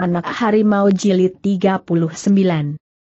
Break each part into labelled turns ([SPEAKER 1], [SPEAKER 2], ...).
[SPEAKER 1] Anak Harimau Jilid 39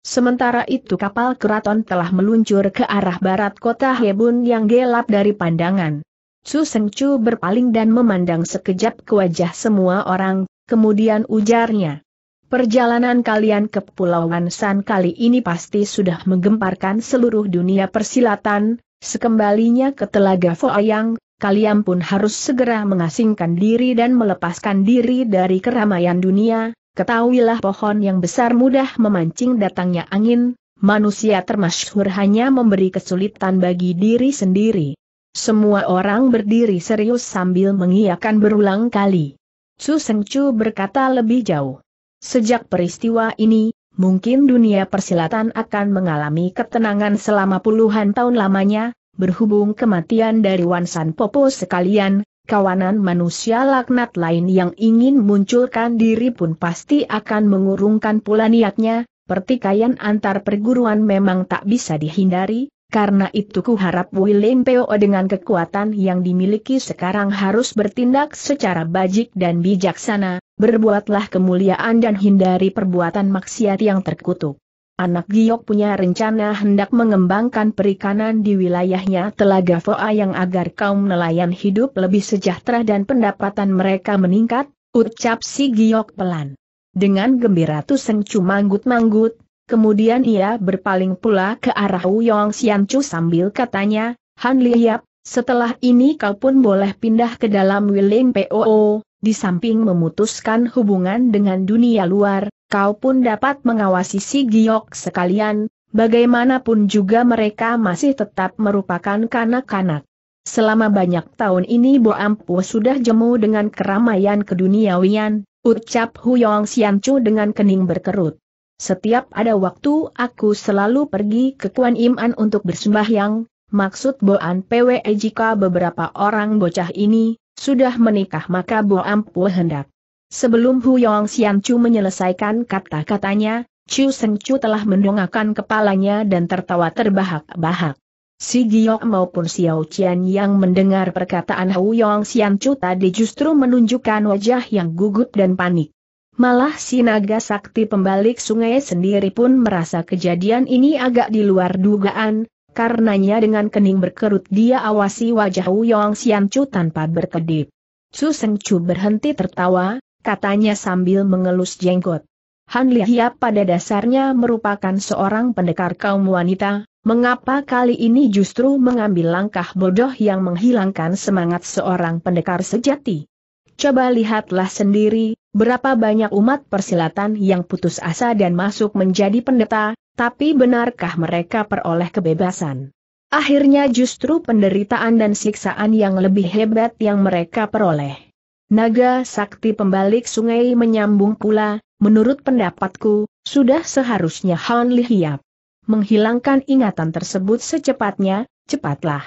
[SPEAKER 1] Sementara itu kapal keraton telah meluncur ke arah barat kota Hebun yang gelap dari pandangan. Su Seng Chu berpaling dan memandang sekejap ke wajah semua orang, kemudian ujarnya. Perjalanan kalian ke Pulauan San kali ini pasti sudah menggemparkan seluruh dunia persilatan, sekembalinya ke Telaga Foayang, kalian pun harus segera mengasingkan diri dan melepaskan diri dari keramaian dunia, ketahuilah pohon yang besar mudah memancing datangnya angin, manusia termasyhur hanya memberi kesulitan bagi diri sendiri. Semua orang berdiri serius sambil mengiakan berulang kali. Su Seng berkata lebih jauh. Sejak peristiwa ini, mungkin dunia persilatan akan mengalami ketenangan selama puluhan tahun lamanya, berhubung kematian dari Wansan Popo sekalian, kawanan manusia laknat lain yang ingin munculkan diri pun pasti akan mengurungkan pula niatnya, pertikaian antar perguruan memang tak bisa dihindari, karena itu ku harap William Peo dengan kekuatan yang dimiliki sekarang harus bertindak secara bajik dan bijaksana, berbuatlah kemuliaan dan hindari perbuatan maksiat yang terkutuk. Anak Giok punya rencana hendak mengembangkan perikanan di wilayahnya Telaga Foa yang agar kaum nelayan hidup lebih sejahtera dan pendapatan mereka meningkat, ucap si Giok pelan. Dengan gembira Tuseng manggut-manggut, kemudian ia berpaling pula ke arah Uyong Sian Chu sambil katanya, Han Liap, setelah ini kau pun boleh pindah ke dalam Wiling POO, di samping memutuskan hubungan dengan dunia luar, kau pun dapat mengawasi si giok sekalian, bagaimanapun juga mereka masih tetap merupakan kanak-kanak. Selama banyak tahun ini Bo Ampu sudah jemu dengan keramaian keduniawian, ucap Huyong Siancu dengan kening berkerut. Setiap ada waktu aku selalu pergi ke Kuan Iman untuk yang. maksud Boan PWE jika beberapa orang bocah ini, sudah menikah maka Bo Ampu hendak Sebelum Hu Xian Chu menyelesaikan kata-katanya, Chu Chu telah mendongakkan kepalanya dan tertawa terbahak-bahak. Si Giok maupun Xiao Qian yang mendengar perkataan Hu Huyong Chu tadi justru menunjukkan wajah yang gugup dan panik. Malah si naga sakti pembalik sungai sendiri pun merasa kejadian ini agak di luar dugaan, karenanya dengan kening berkerut dia awasi wajah Hu Xian Chu tanpa berkedip. Su Chu berhenti tertawa, katanya sambil mengelus jenggot. Han Lihiap pada dasarnya merupakan seorang pendekar kaum wanita, mengapa kali ini justru mengambil langkah bodoh yang menghilangkan semangat seorang pendekar sejati? Coba lihatlah sendiri, berapa banyak umat persilatan yang putus asa dan masuk menjadi pendeta, tapi benarkah mereka peroleh kebebasan? Akhirnya justru penderitaan dan siksaan yang lebih hebat yang mereka peroleh. Naga sakti pembalik sungai menyambung pula, menurut pendapatku, sudah seharusnya Han Lihiap menghilangkan ingatan tersebut secepatnya, cepatlah.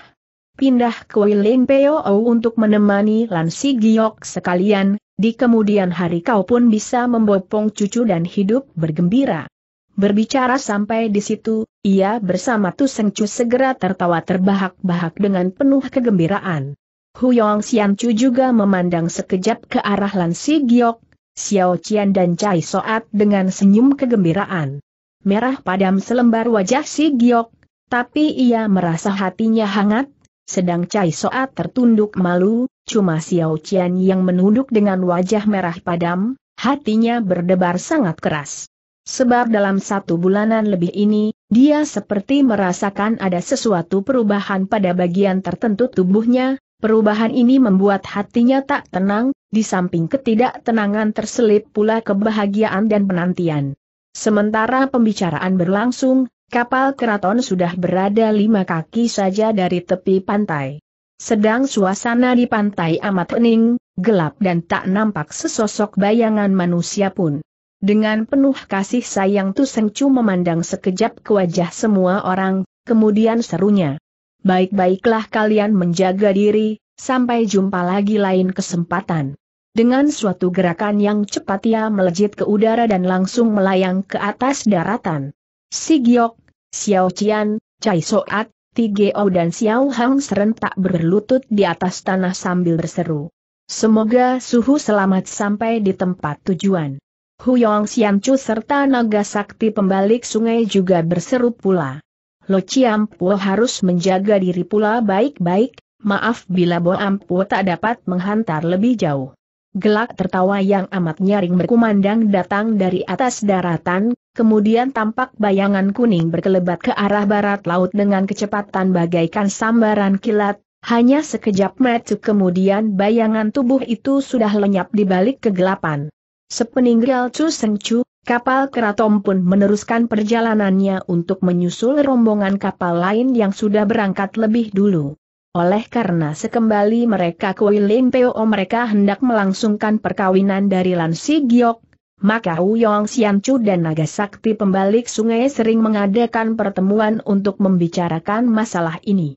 [SPEAKER 1] Pindah ke Wiling Peo untuk menemani Lan Si Giok sekalian, di kemudian hari kau pun bisa membopong cucu dan hidup bergembira. Berbicara sampai di situ, ia bersama Tu Sengcu segera tertawa terbahak-bahak dengan penuh kegembiraan. Huyong Siam Chu juga memandang sekejap ke arah Lan Si Giok, Xiao Qian dan Cai Soat dengan senyum kegembiraan. Merah padam selembar wajah Si Giok, tapi ia merasa hatinya hangat, sedang Cai Soat tertunduk malu, cuma Xiao Qian yang menunduk dengan wajah merah padam, hatinya berdebar sangat keras. Sebab dalam satu bulanan lebih ini, dia seperti merasakan ada sesuatu perubahan pada bagian tertentu tubuhnya, Perubahan ini membuat hatinya tak tenang, di samping ketidaktenangan terselip pula kebahagiaan dan penantian. Sementara pembicaraan berlangsung, kapal keraton sudah berada lima kaki saja dari tepi pantai. Sedang suasana di pantai amat hening, gelap dan tak nampak sesosok bayangan manusia pun. Dengan penuh kasih sayang Tusengcu memandang sekejap ke wajah semua orang, kemudian serunya baik-baiklah kalian menjaga diri, sampai jumpa lagi lain kesempatan. Dengan suatu gerakan yang cepat ia melejit ke udara dan langsung melayang ke atas daratan. Si Giok, Xiao Qian, Cai Soat, Tigeo dan Xiao Hang serentak berlutut di atas tanah sambil berseru. Semoga suhu selamat sampai di tempat tujuan. Huyong Xianchu serta naga sakti pembalik sungai juga berseru pula. Lo Chiampuo harus menjaga diri pula baik-baik, maaf bila Bo Ampuo tak dapat menghantar lebih jauh. Gelak tertawa yang amat nyaring berkumandang datang dari atas daratan, kemudian tampak bayangan kuning berkelebat ke arah barat laut dengan kecepatan bagaikan sambaran kilat, hanya sekejap mata kemudian bayangan tubuh itu sudah lenyap di balik kegelapan. Sepeninggal Chu Seng Chu, Kapal Keraton pun meneruskan perjalanannya untuk menyusul rombongan kapal lain yang sudah berangkat lebih dulu. Oleh karena sekembali mereka ke Wilimpeo mereka hendak melangsungkan perkawinan dari Lansi Giok, maka Uyong Siancu dan Naga Sakti pembalik sungai sering mengadakan pertemuan untuk membicarakan masalah ini.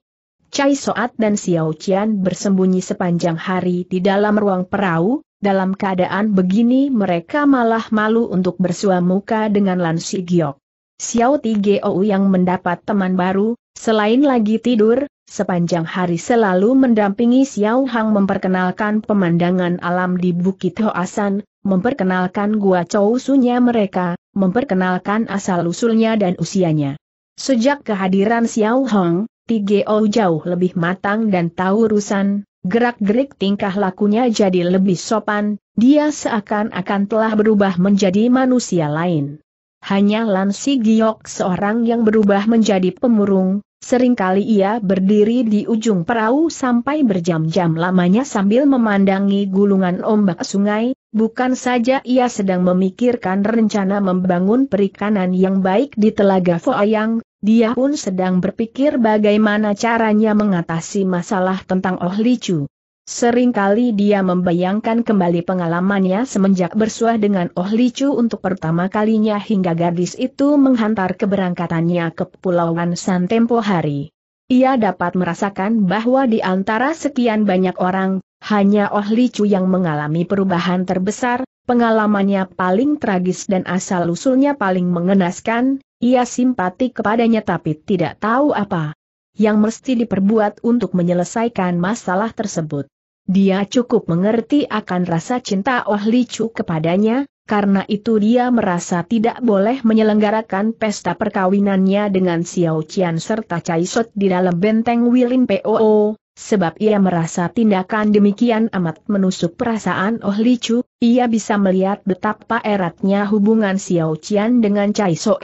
[SPEAKER 1] Cai Soat dan Xiao Qian bersembunyi sepanjang hari di dalam ruang perahu, dalam keadaan begini mereka malah malu untuk bersua muka dengan Lan Si Giok. Xiao Tigeou yang mendapat teman baru, selain lagi tidur, sepanjang hari selalu mendampingi Xiao Hang memperkenalkan pemandangan alam di Bukit Hoasan, memperkenalkan gua Chou Sunya mereka, memperkenalkan asal-usulnya dan usianya. Sejak kehadiran Xiao Ti Tigeou jauh lebih matang dan tahu urusan, Gerak-gerik tingkah lakunya jadi lebih sopan, dia seakan-akan telah berubah menjadi manusia lain. Hanya Lansi Giok seorang yang berubah menjadi pemurung, seringkali ia berdiri di ujung perahu sampai berjam-jam lamanya sambil memandangi gulungan ombak sungai, bukan saja ia sedang memikirkan rencana membangun perikanan yang baik di Telaga Foayang, dia pun sedang berpikir bagaimana caranya mengatasi masalah tentang Oh Licu. Seringkali dia membayangkan kembali pengalamannya semenjak bersuah dengan Oh Licu untuk pertama kalinya hingga gadis itu menghantar keberangkatannya ke Pulauan San tempo hari. Ia dapat merasakan bahwa di antara sekian banyak orang, hanya Oh Licu yang mengalami perubahan terbesar, pengalamannya paling tragis dan asal-usulnya paling mengenaskan, ia simpati kepadanya tapi tidak tahu apa yang mesti diperbuat untuk menyelesaikan masalah tersebut. Dia cukup mengerti akan rasa cinta Oh Li Chu kepadanya, karena itu dia merasa tidak boleh menyelenggarakan pesta perkawinannya dengan Xiao Qian serta Cai Shot di dalam benteng Wilin POO, sebab ia merasa tindakan demikian amat menusuk perasaan Oh Li Chu, ia bisa melihat betapa eratnya hubungan Xiao Qian dengan Cai Shot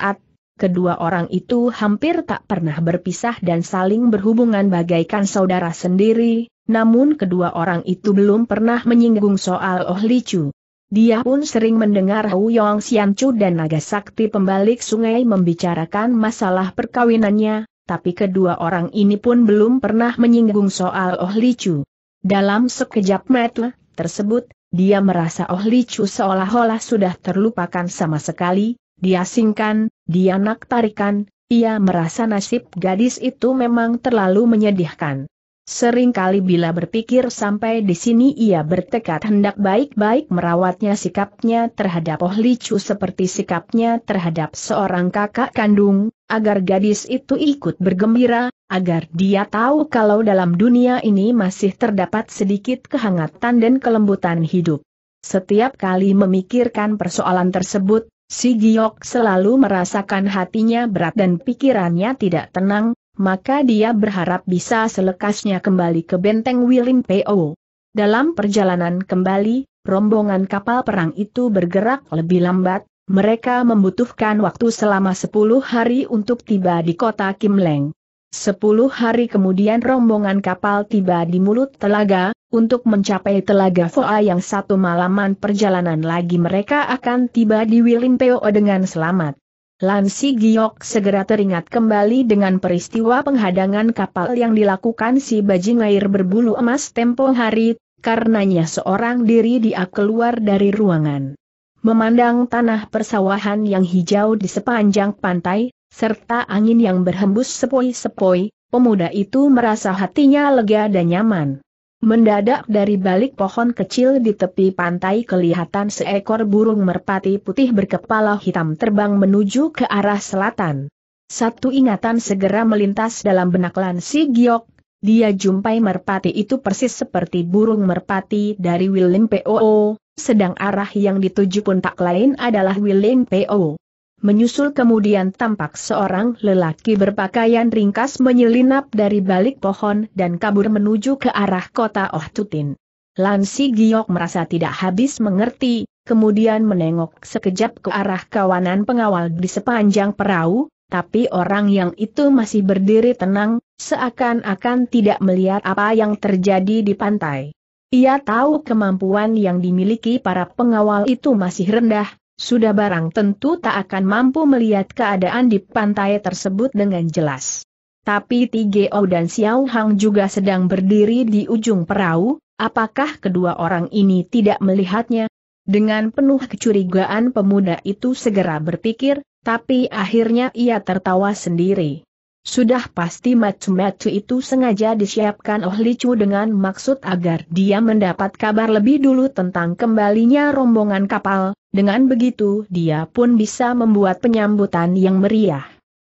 [SPEAKER 1] kedua orang itu hampir tak pernah berpisah dan saling berhubungan bagaikan saudara sendiri, namun kedua orang itu belum pernah menyinggung soal Oh Li Chu. Dia pun sering mendengar Hu Yong Xian Chu dan naga sakti pembalik sungai membicarakan masalah perkawinannya, tapi kedua orang ini pun belum pernah menyinggung soal Oh Li Chu. Dalam sekejap mata tersebut, dia merasa Oh Li Chu seolah-olah sudah terlupakan sama sekali, dia singkan, dia nak tarikan, ia merasa nasib gadis itu memang terlalu menyedihkan. Sering kali bila berpikir sampai di sini ia bertekad hendak baik-baik merawatnya sikapnya terhadap Oh Licu seperti sikapnya terhadap seorang kakak kandung, agar gadis itu ikut bergembira, agar dia tahu kalau dalam dunia ini masih terdapat sedikit kehangatan dan kelembutan hidup. Setiap kali memikirkan persoalan tersebut, Si Giok selalu merasakan hatinya berat dan pikirannya tidak tenang, maka dia berharap bisa selekasnya kembali ke benteng Wilim P.O. Dalam perjalanan kembali, rombongan kapal perang itu bergerak lebih lambat, mereka membutuhkan waktu selama 10 hari untuk tiba di kota Kimleng. Sepuluh hari kemudian rombongan kapal tiba di mulut telaga, untuk mencapai Telaga Foa yang satu malaman perjalanan lagi mereka akan tiba di Wilimpeo dengan selamat. Lansi Giok segera teringat kembali dengan peristiwa penghadangan kapal yang dilakukan si bajing air berbulu emas tempo hari, karenanya seorang diri dia keluar dari ruangan. Memandang tanah persawahan yang hijau di sepanjang pantai, serta angin yang berhembus sepoi-sepoi, pemuda itu merasa hatinya lega dan nyaman. Mendadak dari balik pohon kecil di tepi pantai kelihatan seekor burung merpati putih berkepala hitam terbang menuju ke arah selatan. Satu ingatan segera melintas dalam benak Lan Si Giok, dia jumpai merpati itu persis seperti burung merpati dari Willem POO, sedang arah yang dituju pun tak lain adalah Willem POO. Menyusul kemudian tampak seorang lelaki berpakaian ringkas menyelinap dari balik pohon dan kabur menuju ke arah kota Oh Tutin. Lansi Giok merasa tidak habis mengerti, kemudian menengok sekejap ke arah kawanan pengawal di sepanjang perahu, tapi orang yang itu masih berdiri tenang, seakan-akan tidak melihat apa yang terjadi di pantai. Ia tahu kemampuan yang dimiliki para pengawal itu masih rendah, sudah barang tentu tak akan mampu melihat keadaan di pantai tersebut dengan jelas. Tapi Tigeo dan Xiao Hang juga sedang berdiri di ujung perahu, apakah kedua orang ini tidak melihatnya? Dengan penuh kecurigaan pemuda itu segera berpikir, tapi akhirnya ia tertawa sendiri. Sudah pasti macu-macu itu sengaja disiapkan oleh Licu dengan maksud agar dia mendapat kabar lebih dulu tentang kembalinya rombongan kapal, dengan begitu dia pun bisa membuat penyambutan yang meriah.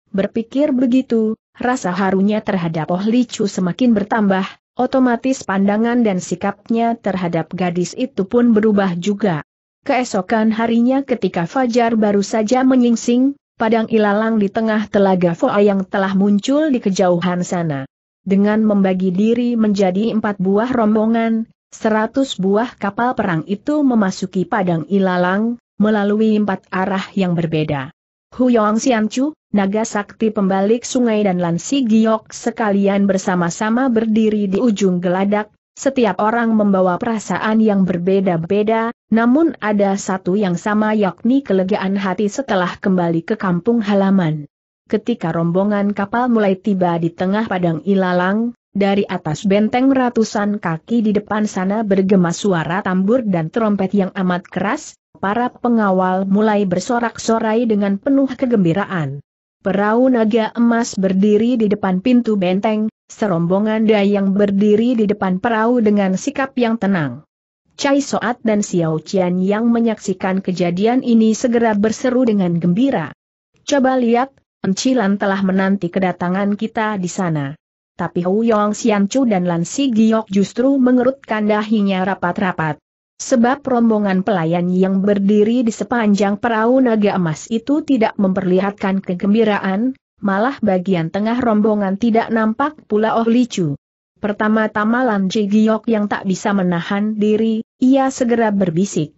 [SPEAKER 1] Berpikir begitu, rasa harunya terhadap Oh Licu semakin bertambah, otomatis pandangan dan sikapnya terhadap gadis itu pun berubah juga. Keesokan harinya ketika Fajar baru saja menyingsing, padang ilalang di tengah telaga Foa yang telah muncul di kejauhan sana. Dengan membagi diri menjadi empat buah rombongan, seratus buah kapal perang itu memasuki padang ilalang, melalui empat arah yang berbeda. Huyong Xianchu, naga sakti pembalik sungai dan Lansi Giok sekalian bersama-sama berdiri di ujung geladak, setiap orang membawa perasaan yang berbeda-beda, namun ada satu yang sama yakni kelegaan hati setelah kembali ke kampung halaman. Ketika rombongan kapal mulai tiba di tengah padang ilalang, dari atas benteng ratusan kaki di depan sana bergema suara tambur dan trompet yang amat keras, para pengawal mulai bersorak-sorai dengan penuh kegembiraan. Perahu naga emas berdiri di depan pintu benteng, serombongan dayang berdiri di depan perahu dengan sikap yang tenang. Cai Soat dan Xiao Qian yang menyaksikan kejadian ini segera berseru dengan gembira. Coba lihat, Encilan telah menanti kedatangan kita di sana. Tapi Hu Yong Chu dan Lan Si Giok justru mengerutkan dahinya rapat-rapat. Sebab rombongan pelayan yang berdiri di sepanjang perahu naga emas itu tidak memperlihatkan kegembiraan, Malah bagian tengah rombongan tidak nampak pula Oh Chu. Pertama-tama Lan Lam Giok yang tak bisa menahan diri, ia segera berbisik.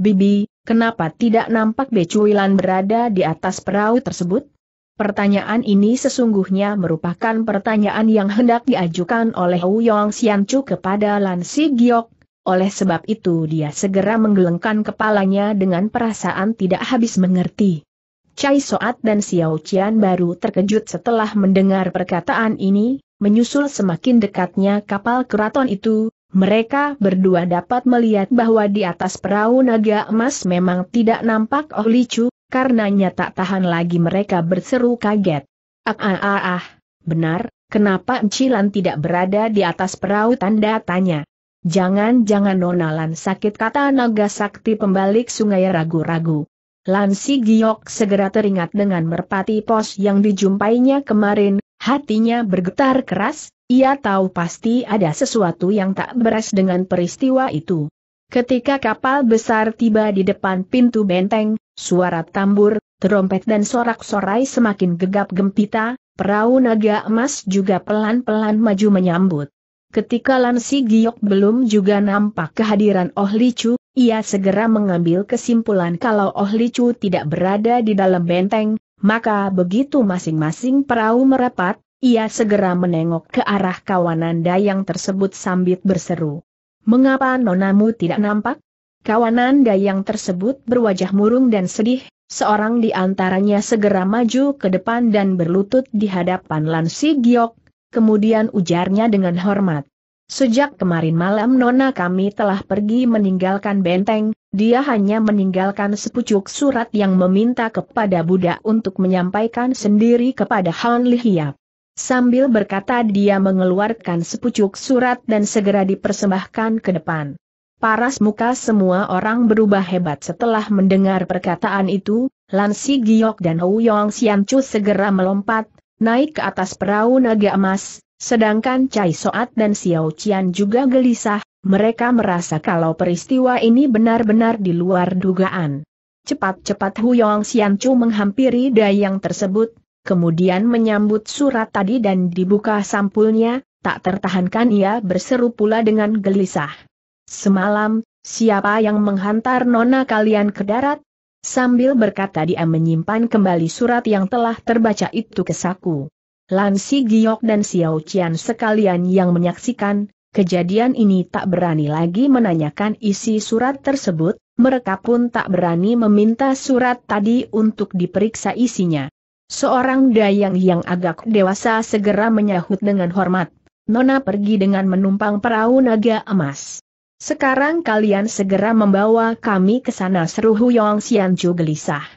[SPEAKER 1] Bibi, kenapa tidak nampak Becuilan berada di atas perahu tersebut? Pertanyaan ini sesungguhnya merupakan pertanyaan yang hendak diajukan oleh Wuyong Chu kepada Lan Si Giok. Oleh sebab itu dia segera menggelengkan kepalanya dengan perasaan tidak habis mengerti. Cai Soat dan Xiao Qian baru terkejut setelah mendengar perkataan ini, menyusul semakin dekatnya kapal keraton itu, mereka berdua dapat melihat bahwa di atas perahu naga emas memang tidak nampak Oh Licu, karenanya tak tahan lagi mereka berseru kaget. Ah ah ah, ah benar, kenapa Cilan tidak berada di atas perahu tanda tanya. Jangan-jangan Nonalan sakit kata naga sakti pembalik sungai ragu-ragu. Lansi Giok segera teringat dengan merpati pos yang dijumpainya kemarin, hatinya bergetar keras, ia tahu pasti ada sesuatu yang tak beres dengan peristiwa itu. Ketika kapal besar tiba di depan pintu benteng, suara tambur, trompet dan sorak-sorai semakin gegap gempita, perahu naga emas juga pelan-pelan maju menyambut. Ketika Lansi Giok belum juga nampak kehadiran Oh Licu, ia segera mengambil kesimpulan kalau Oh Licu tidak berada di dalam benteng, maka begitu masing-masing perahu merapat, ia segera menengok ke arah kawanan dayang tersebut sambil berseru. Mengapa nonamu tidak nampak? Kawanan dayang tersebut berwajah murung dan sedih, seorang di antaranya segera maju ke depan dan berlutut di hadapan Lansi Si Giok, kemudian ujarnya dengan hormat. Sejak kemarin malam Nona kami telah pergi meninggalkan benteng, dia hanya meninggalkan sepucuk surat yang meminta kepada Buddha untuk menyampaikan sendiri kepada Han Lihiap. Sambil berkata dia mengeluarkan sepucuk surat dan segera dipersembahkan ke depan. Paras muka semua orang berubah hebat setelah mendengar perkataan itu, Lansi Giok dan Ouyong Yong Siancu segera melompat, naik ke atas perahu naga emas, Sedangkan Cai Soat dan Xiao Qian juga gelisah, mereka merasa kalau peristiwa ini benar-benar di luar dugaan. Cepat-cepat Hu Huyong Chu menghampiri dayang tersebut, kemudian menyambut surat tadi dan dibuka sampulnya, tak tertahankan ia berseru pula dengan gelisah. Semalam, siapa yang menghantar nona kalian ke darat? Sambil berkata dia menyimpan kembali surat yang telah terbaca itu ke saku. Lan Si Giok dan Xiao Qian sekalian yang menyaksikan, kejadian ini tak berani lagi menanyakan isi surat tersebut, mereka pun tak berani meminta surat tadi untuk diperiksa isinya. Seorang dayang yang agak dewasa segera menyahut dengan hormat, Nona pergi dengan menumpang perahu naga emas. Sekarang kalian segera membawa kami ke sana seru Huyong Xianju gelisah.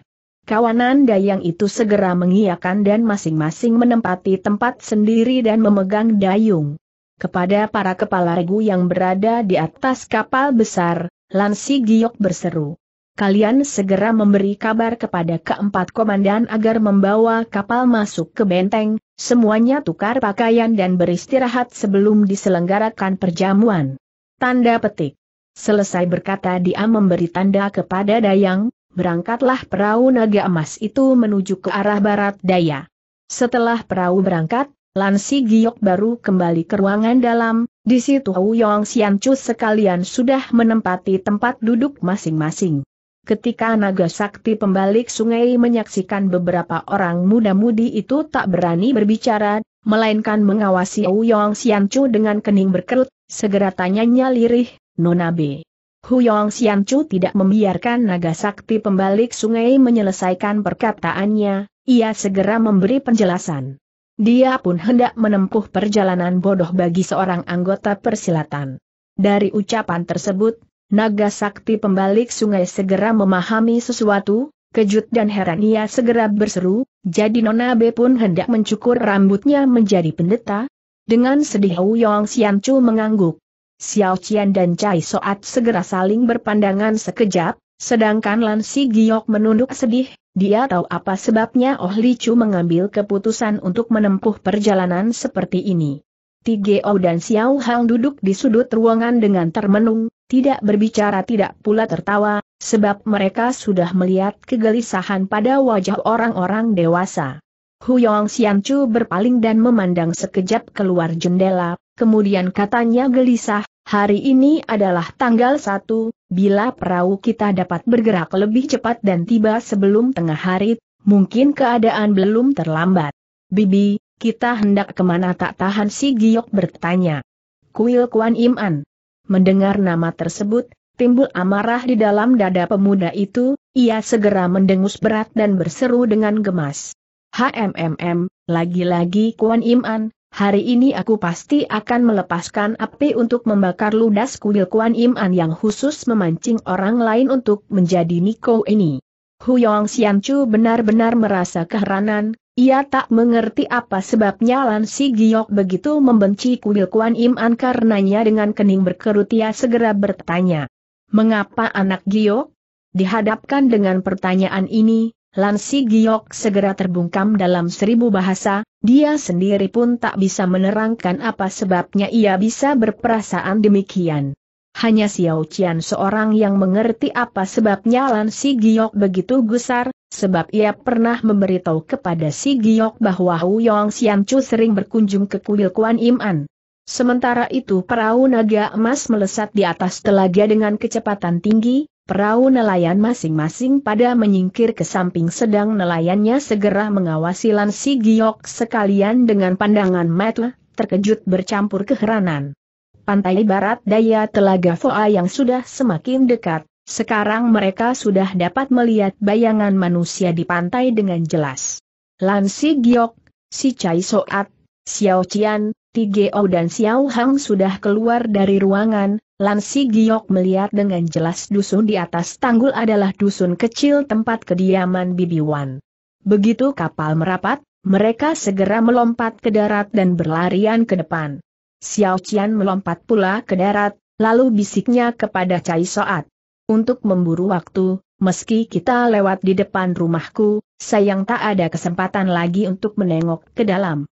[SPEAKER 1] Kawanan dayang itu segera mengiakan dan masing-masing menempati tempat sendiri dan memegang dayung. Kepada para kepala regu yang berada di atas kapal besar, Lansi Giok berseru. Kalian segera memberi kabar kepada keempat komandan agar membawa kapal masuk ke benteng, semuanya tukar pakaian dan beristirahat sebelum diselenggarakan perjamuan. Tanda petik. Selesai berkata dia memberi tanda kepada Dayang, berangkatlah perahu naga emas itu menuju ke arah barat daya. Setelah perahu berangkat, Lansi Giok baru kembali ke ruangan dalam, di situ Yong Chu sekalian sudah menempati tempat duduk masing-masing. Ketika naga sakti pembalik sungai menyaksikan beberapa orang muda-mudi itu tak berani berbicara, melainkan mengawasi Yong Chu dengan kening berkerut, segera tanyanya lirih, Nona B. Huyong Xianchu tidak membiarkan naga sakti pembalik sungai menyelesaikan perkataannya, ia segera memberi penjelasan. Dia pun hendak menempuh perjalanan bodoh bagi seorang anggota persilatan. Dari ucapan tersebut, naga sakti pembalik sungai segera memahami sesuatu, kejut dan heran ia segera berseru, jadi Nona B pun hendak mencukur rambutnya menjadi pendeta. Dengan sedih Huyong Xianchu mengangguk. Xiao Qian dan Cai Soat segera saling berpandangan sekejap, sedangkan Lan Si Giok menunduk sedih, dia tahu apa sebabnya Oh Li Chu mengambil keputusan untuk menempuh perjalanan seperti ini. Tigeo dan Xiao Hang duduk di sudut ruangan dengan termenung, tidak berbicara tidak pula tertawa, sebab mereka sudah melihat kegelisahan pada wajah orang-orang dewasa. Hu Huyong Xianchu berpaling dan memandang sekejap keluar jendela, kemudian katanya gelisah, Hari ini adalah tanggal 1, bila perahu kita dapat bergerak lebih cepat dan tiba sebelum tengah hari, mungkin keadaan belum terlambat. Bibi, kita hendak kemana tak tahan si Giok bertanya. Kuil Kuan Iman. Mendengar nama tersebut, timbul amarah di dalam dada pemuda itu, ia segera mendengus berat dan berseru dengan gemas. HMMM, lagi-lagi Kuan Iman, Hari ini aku pasti akan melepaskan api untuk membakar ludas kuil Kuan Im An yang khusus memancing orang lain untuk menjadi Niko ini. Hu Yong Huyong Chu benar-benar merasa keheranan, ia tak mengerti apa sebabnya Lan Si Giok begitu membenci kuil Kuan Im An karenanya dengan kening berkerut ia segera bertanya. Mengapa anak Giok? Dihadapkan dengan pertanyaan ini, Lan Si Giok segera terbungkam dalam seribu bahasa, dia sendiri pun tak bisa menerangkan apa sebabnya ia bisa berperasaan demikian. Hanya Xiao Qian seorang yang mengerti apa sebabnya Lan Si Giok begitu gusar, sebab ia pernah memberitahu kepada Si Giok bahwa Hu Yong Xian Chu sering berkunjung ke kuil Kuan Im An. Sementara itu perahu naga emas melesat di atas telaga dengan kecepatan tinggi, Perahu nelayan masing-masing pada menyingkir ke samping sedang nelayannya segera mengawasi Lansi Giok sekalian dengan pandangan mata, terkejut bercampur keheranan. Pantai barat daya Telaga Foa yang sudah semakin dekat, sekarang mereka sudah dapat melihat bayangan manusia di pantai dengan jelas. Lansi Giok, si Chai Soat, Xiao Qian, Tigeo dan Xiao Hang sudah keluar dari ruangan, Lansi Giok melihat dengan jelas dusun di atas tanggul adalah dusun kecil tempat kediaman Bibi Wan. Begitu kapal merapat, mereka segera melompat ke darat dan berlarian ke depan. Xiao Qian melompat pula ke darat, lalu bisiknya kepada Cai Soat. Untuk memburu waktu, meski kita lewat di depan rumahku, sayang tak ada kesempatan lagi untuk menengok ke dalam.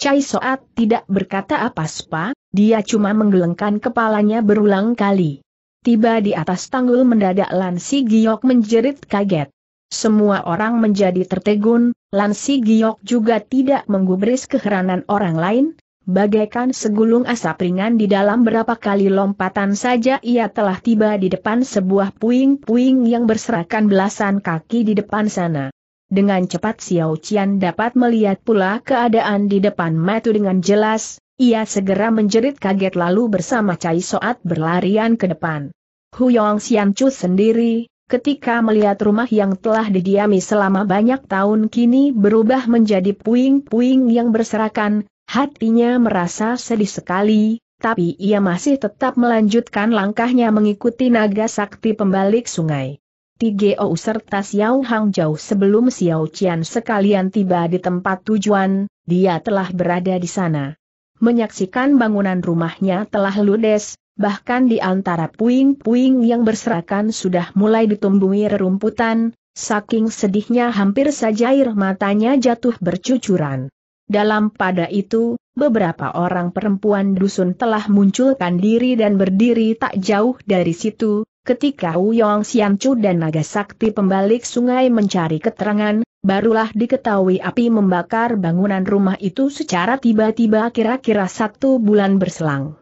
[SPEAKER 1] Cai Soat tidak berkata apa-apa, dia cuma menggelengkan kepalanya berulang kali. Tiba di atas tanggul mendadak Lansi Giok menjerit kaget. Semua orang menjadi tertegun, Lansi Giok juga tidak menggubris keheranan orang lain, bagaikan segulung asap ringan di dalam berapa kali lompatan saja ia telah tiba di depan sebuah puing-puing yang berserakan belasan kaki di depan sana. Dengan cepat Xiao Qian dapat melihat pula keadaan di depan Matu dengan jelas, ia segera menjerit kaget lalu bersama Cai Soat berlarian ke depan. Huyong Xianchu sendiri, ketika melihat rumah yang telah didiami selama banyak tahun kini berubah menjadi puing-puing yang berserakan, hatinya merasa sedih sekali, tapi ia masih tetap melanjutkan langkahnya mengikuti naga sakti pembalik sungai. TGO serta Xiao Hang jauh sebelum Xiao Qian sekalian tiba di tempat tujuan, dia telah berada di sana. Menyaksikan bangunan rumahnya telah ludes, bahkan di antara puing-puing yang berserakan sudah mulai ditumbuhi rerumputan, saking sedihnya hampir saja air matanya jatuh bercucuran. Dalam pada itu, beberapa orang perempuan dusun telah munculkan diri dan berdiri tak jauh dari situ, Ketika Yong Uyong Chu dan Naga Sakti pembalik sungai mencari keterangan, barulah diketahui api membakar bangunan rumah itu secara tiba-tiba kira-kira satu bulan berselang.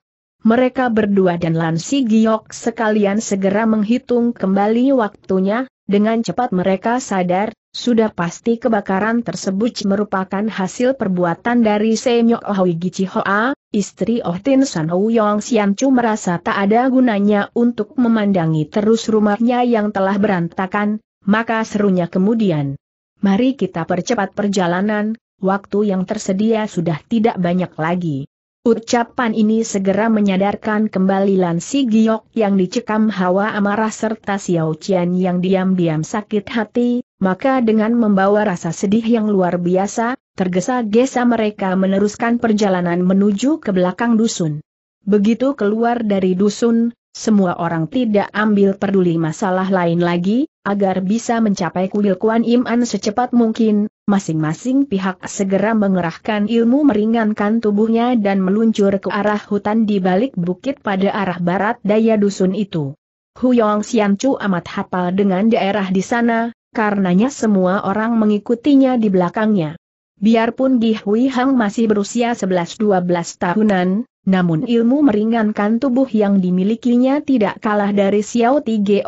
[SPEAKER 1] Mereka berdua dan Lansi Giok sekalian segera menghitung kembali waktunya, dengan cepat mereka sadar, sudah pasti kebakaran tersebut merupakan hasil perbuatan dari Senyok Ohui Gichi Hoa, istri Oh Tin San Ho Yong Sian Chu merasa tak ada gunanya untuk memandangi terus rumahnya yang telah berantakan, maka serunya kemudian. Mari kita percepat perjalanan, waktu yang tersedia sudah tidak banyak lagi. Ucapan ini segera menyadarkan kembali Lan Si Giok yang dicekam hawa amarah serta Xiao Qian yang diam-diam sakit hati, maka dengan membawa rasa sedih yang luar biasa, tergesa-gesa mereka meneruskan perjalanan menuju ke belakang dusun. Begitu keluar dari dusun, semua orang tidak ambil peduli masalah lain lagi, agar bisa mencapai kuil Kuan Im An secepat mungkin, masing-masing pihak segera mengerahkan ilmu meringankan tubuhnya dan meluncur ke arah hutan di balik bukit pada arah barat daya dusun itu. Huyong Xianchu amat hafal dengan daerah di sana, karenanya semua orang mengikutinya di belakangnya. Biarpun Gi Hui Hang masih berusia 11-12 tahunan, namun ilmu meringankan tubuh yang dimilikinya tidak kalah dari Xiao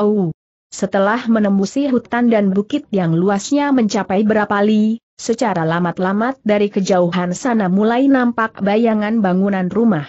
[SPEAKER 1] Wu. Setelah menembusi hutan dan bukit yang luasnya mencapai berapa li, secara lamat-lamat dari kejauhan sana mulai nampak bayangan bangunan rumah.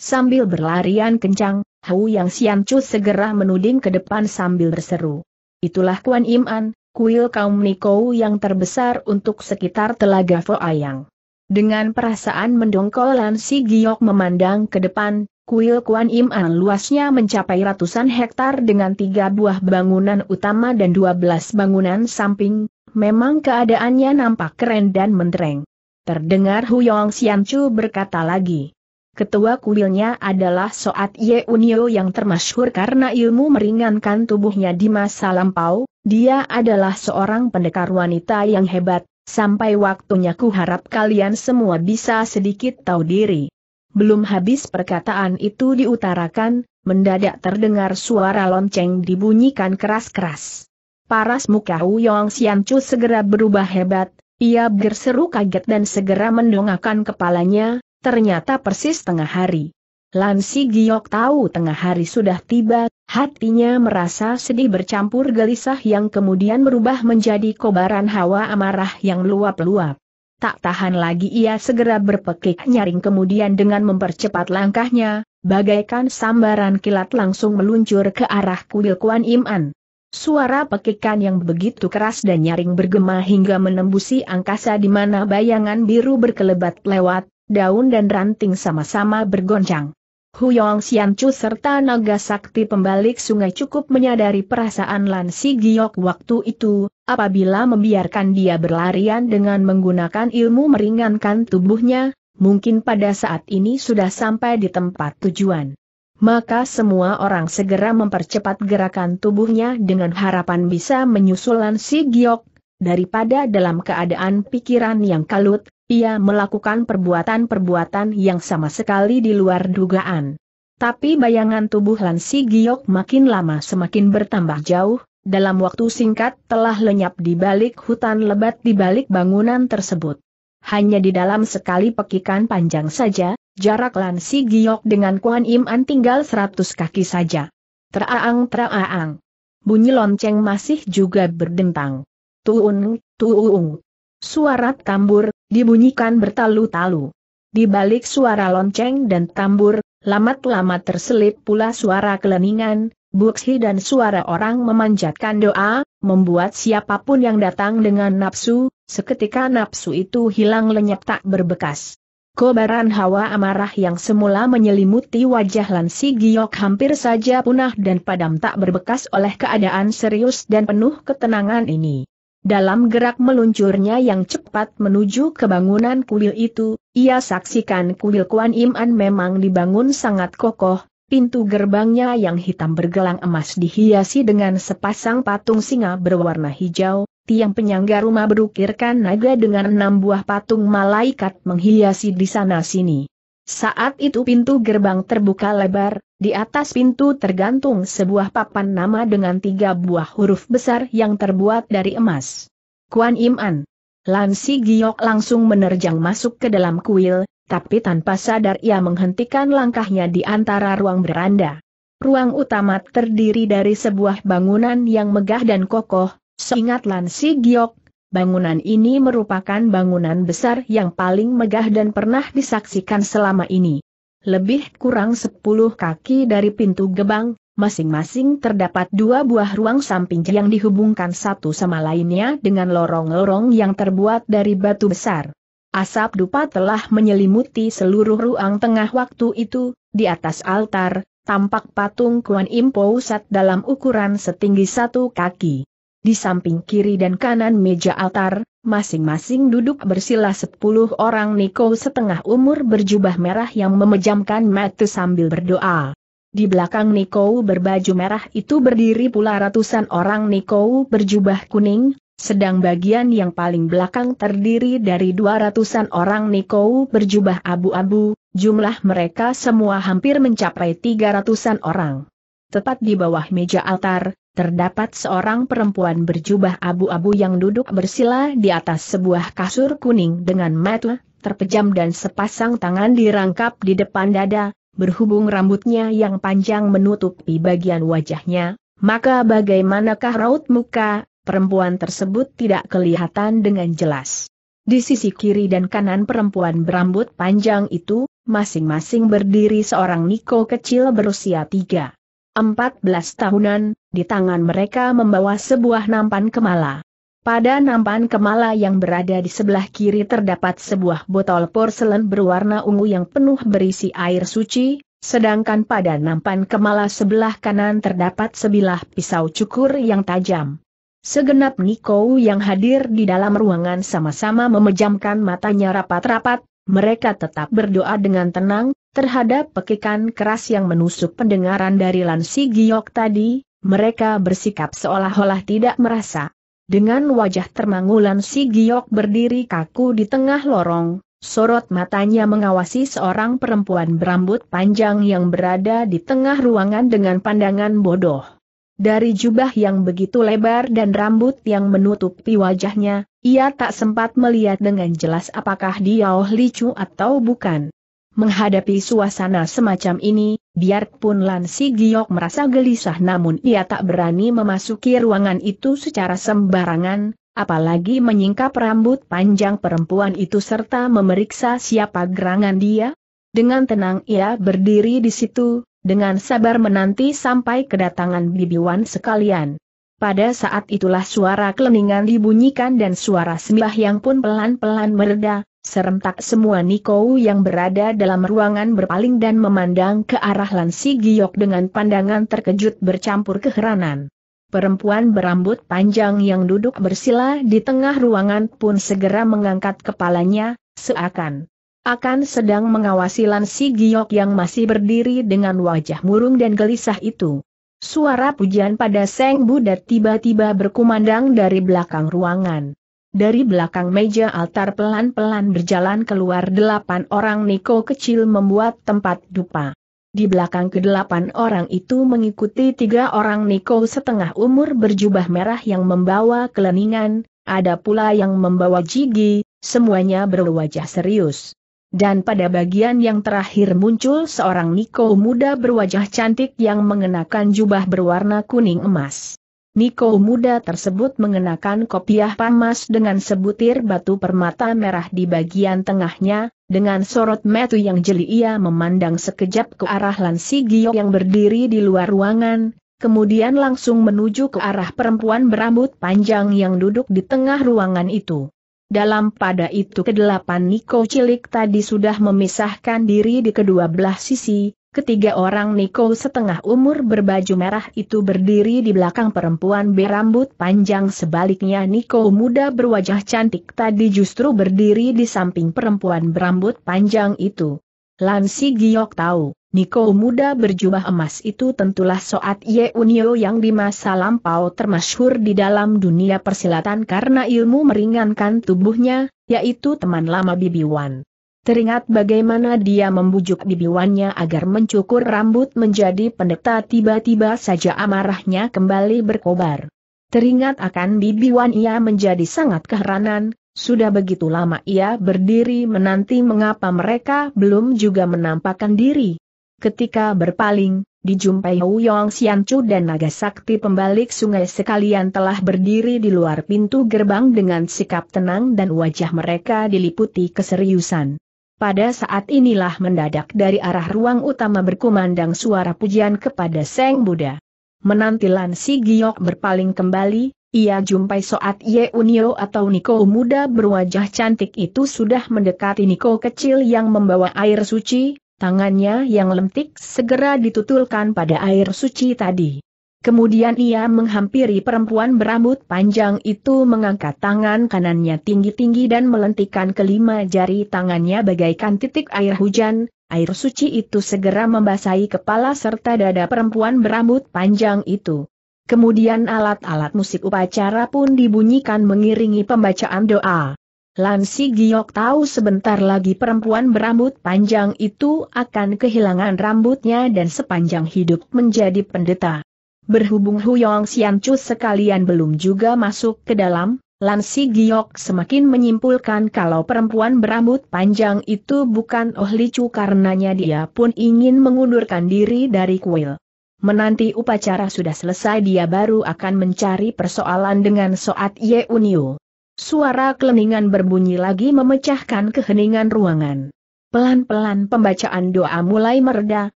[SPEAKER 1] Sambil berlarian kencang, Hou Yang Chu segera menuding ke depan sambil berseru. Itulah Kuan Im An, kuil kaum Nikou yang terbesar untuk sekitar Telaga Fo Ayang. Dengan perasaan mendongkol Lan Si Giok memandang ke depan, kuil Kuan Im An luasnya mencapai ratusan hektar dengan tiga buah bangunan utama dan dua belas bangunan samping, memang keadaannya nampak keren dan mentereng. Terdengar Hu Huyong Xianchu berkata lagi. Ketua kuilnya adalah Soat Ye Unio yang termasyhur karena ilmu meringankan tubuhnya di masa lampau, dia adalah seorang pendekar wanita yang hebat, Sampai waktunya ku harap kalian semua bisa sedikit tahu diri. Belum habis perkataan itu diutarakan, mendadak terdengar suara lonceng dibunyikan keras-keras. Paras muka Uyong Siancu segera berubah hebat, ia berseru kaget dan segera mendongakkan kepalanya, ternyata persis tengah hari. Lansi Giok tahu tengah hari sudah tiba, hatinya merasa sedih bercampur gelisah yang kemudian berubah menjadi kobaran hawa amarah yang luap-luap. Tak tahan lagi ia segera berpekik nyaring kemudian dengan mempercepat langkahnya, bagaikan sambaran kilat langsung meluncur ke arah kuil Kuan Im An. Suara pekikan yang begitu keras dan nyaring bergema hingga menembusi angkasa di mana bayangan biru berkelebat lewat, daun dan ranting sama-sama bergoncang. Huyong Xianchu serta naga sakti pembalik sungai cukup menyadari perasaan Lan Si Giok waktu itu, apabila membiarkan dia berlarian dengan menggunakan ilmu meringankan tubuhnya, mungkin pada saat ini sudah sampai di tempat tujuan. Maka semua orang segera mempercepat gerakan tubuhnya dengan harapan bisa menyusul Lan Si Giok, daripada dalam keadaan pikiran yang kalut, ia melakukan perbuatan-perbuatan yang sama sekali di luar dugaan. Tapi bayangan tubuh Lansi Giok makin lama semakin bertambah jauh, dalam waktu singkat telah lenyap di balik hutan lebat di balik bangunan tersebut. Hanya di dalam sekali pekikan panjang saja, jarak Lansi Giok dengan Kuan Im An tinggal 100 kaki saja. Teraang-teraang. Bunyi lonceng masih juga berdentang. Tuung, tuung. Suara tambur, Dibunyikan bertalu-talu. Di balik suara lonceng dan tambur, lamat-lamat terselip pula suara keleningan, buksi dan suara orang memanjatkan doa, membuat siapapun yang datang dengan nafsu, seketika nafsu itu hilang lenyap tak berbekas. Kobaran hawa amarah yang semula menyelimuti wajah Lansi Giok hampir saja punah dan padam tak berbekas oleh keadaan serius dan penuh ketenangan ini. Dalam gerak meluncurnya yang cepat menuju ke bangunan kuil itu, ia saksikan kuil Kuan Im An memang dibangun sangat kokoh, pintu gerbangnya yang hitam bergelang emas dihiasi dengan sepasang patung singa berwarna hijau, tiang penyangga rumah berukirkan naga dengan enam buah patung malaikat menghiasi di sana-sini. Saat itu pintu gerbang terbuka lebar, di atas pintu tergantung sebuah papan nama dengan tiga buah huruf besar yang terbuat dari emas. Kuan Im An. Lan Si Giok langsung menerjang masuk ke dalam kuil, tapi tanpa sadar ia menghentikan langkahnya di antara ruang beranda. Ruang utama terdiri dari sebuah bangunan yang megah dan kokoh, seingat Lan Si Giok, bangunan ini merupakan bangunan besar yang paling megah dan pernah disaksikan selama ini lebih kurang 10 kaki dari pintu gebang, masing-masing terdapat dua buah ruang samping yang dihubungkan satu sama lainnya dengan lorong-lorong yang terbuat dari batu besar. Asap dupa telah menyelimuti seluruh ruang tengah waktu itu, di atas altar, tampak patung Kuan Impo Sat dalam ukuran setinggi satu kaki. Di samping kiri dan kanan meja altar, masing-masing duduk bersila sepuluh orang Niko setengah umur berjubah merah yang memejamkan mata sambil berdoa. Di belakang Niko berbaju merah itu berdiri pula ratusan orang Niko berjubah kuning, sedang bagian yang paling belakang terdiri dari dua ratusan orang Niko berjubah abu-abu, jumlah mereka semua hampir mencapai tiga ratusan orang. Tepat di bawah meja altar, Terdapat seorang perempuan berjubah abu-abu yang duduk bersila di atas sebuah kasur kuning dengan mata terpejam dan sepasang tangan dirangkap di depan dada, berhubung rambutnya yang panjang menutupi bagian wajahnya, maka bagaimanakah raut muka, perempuan tersebut tidak kelihatan dengan jelas. Di sisi kiri dan kanan perempuan berambut panjang itu, masing-masing berdiri seorang Niko kecil berusia tiga 14 tahunan, di tangan mereka membawa sebuah nampan kemala. Pada nampan kemala yang berada di sebelah kiri terdapat sebuah botol porselen berwarna ungu yang penuh berisi air suci, sedangkan pada nampan kemala sebelah kanan terdapat sebilah pisau cukur yang tajam. Segenap Niko yang hadir di dalam ruangan sama-sama memejamkan matanya rapat-rapat, mereka tetap berdoa dengan tenang, terhadap pekikan keras yang menusuk pendengaran dari Lansi Giok tadi, mereka bersikap seolah-olah tidak merasa. Dengan wajah termangu Lansi Giok berdiri kaku di tengah lorong, sorot matanya mengawasi seorang perempuan berambut panjang yang berada di tengah ruangan dengan pandangan bodoh. Dari jubah yang begitu lebar dan rambut yang menutupi wajahnya, ia tak sempat melihat dengan jelas apakah dia Oh Licu atau bukan. Menghadapi suasana semacam ini, biarpun Lan Si Giok merasa gelisah namun ia tak berani memasuki ruangan itu secara sembarangan, apalagi menyingkap rambut panjang perempuan itu serta memeriksa siapa gerangan dia. Dengan tenang ia berdiri di situ, dengan sabar menanti sampai kedatangan Bibi Wan sekalian. Pada saat itulah suara keleningan dibunyikan dan suara yang pun pelan-pelan mereda, serentak semua Nikou yang berada dalam ruangan berpaling dan memandang ke arah Lansi Giok dengan pandangan terkejut bercampur keheranan. Perempuan berambut panjang yang duduk bersila di tengah ruangan pun segera mengangkat kepalanya, seakan akan sedang mengawasi Lan Giok yang masih berdiri dengan wajah murung dan gelisah itu. Suara pujian pada Seng Buddha tiba-tiba berkumandang dari belakang ruangan. Dari belakang meja altar pelan-pelan berjalan keluar delapan orang Niko kecil membuat tempat dupa. Di belakang kedelapan orang itu mengikuti tiga orang Niko setengah umur berjubah merah yang membawa keleningan, ada pula yang membawa jigi, semuanya berwajah serius dan pada bagian yang terakhir muncul seorang Niko muda berwajah cantik yang mengenakan jubah berwarna kuning emas. Niko muda tersebut mengenakan kopiah pamas dengan sebutir batu permata merah di bagian tengahnya, dengan sorot metu yang jeli ia memandang sekejap ke arah Lansi Gio yang berdiri di luar ruangan, kemudian langsung menuju ke arah perempuan berambut panjang yang duduk di tengah ruangan itu. Dalam pada itu kedelapan Niko cilik tadi sudah memisahkan diri di kedua belah sisi, ketiga orang Niko setengah umur berbaju merah itu berdiri di belakang perempuan berambut panjang sebaliknya Niko muda berwajah cantik tadi justru berdiri di samping perempuan berambut panjang itu. Lansi Giok tahu. Niko muda berjubah emas itu tentulah Soat Ye Unio yang di masa lampau termasyhur di dalam dunia persilatan karena ilmu meringankan tubuhnya, yaitu teman lama Bibi Wan. Teringat bagaimana dia membujuk bibiwannya agar mencukur rambut menjadi pendeta tiba-tiba saja amarahnya kembali berkobar. Teringat akan bibiwan ia menjadi sangat keheranan, sudah begitu lama ia berdiri menanti mengapa mereka belum juga menampakkan diri. Ketika berpaling, dijumpai Hou Huyong Xianchu dan naga sakti pembalik sungai sekalian telah berdiri di luar pintu gerbang dengan sikap tenang dan wajah mereka diliputi keseriusan. Pada saat inilah mendadak dari arah ruang utama berkumandang suara pujian kepada Seng Buddha. Menantilan si Giok berpaling kembali, ia jumpai soat Ye Unio atau Niko muda berwajah cantik itu sudah mendekati Niko kecil yang membawa air suci, Tangannya yang lentik segera ditutulkan pada air suci tadi. Kemudian ia menghampiri perempuan berambut panjang itu mengangkat tangan kanannya tinggi-tinggi dan melentikkan kelima jari tangannya bagaikan titik air hujan, air suci itu segera membasahi kepala serta dada perempuan berambut panjang itu. Kemudian alat-alat musik upacara pun dibunyikan mengiringi pembacaan doa. Lansi Giok tahu sebentar lagi perempuan berambut panjang itu akan kehilangan rambutnya dan sepanjang hidup menjadi pendeta. Berhubung Huyong Siancu sekalian belum juga masuk ke dalam, Lansi Giok semakin menyimpulkan kalau perempuan berambut panjang itu bukan Oh Licu karenanya dia pun ingin mengundurkan diri dari kuil. Menanti upacara sudah selesai dia baru akan mencari persoalan dengan Soat Ye Unio. Suara keleningan berbunyi lagi memecahkan keheningan ruangan. Pelan-pelan pembacaan doa mulai mereda,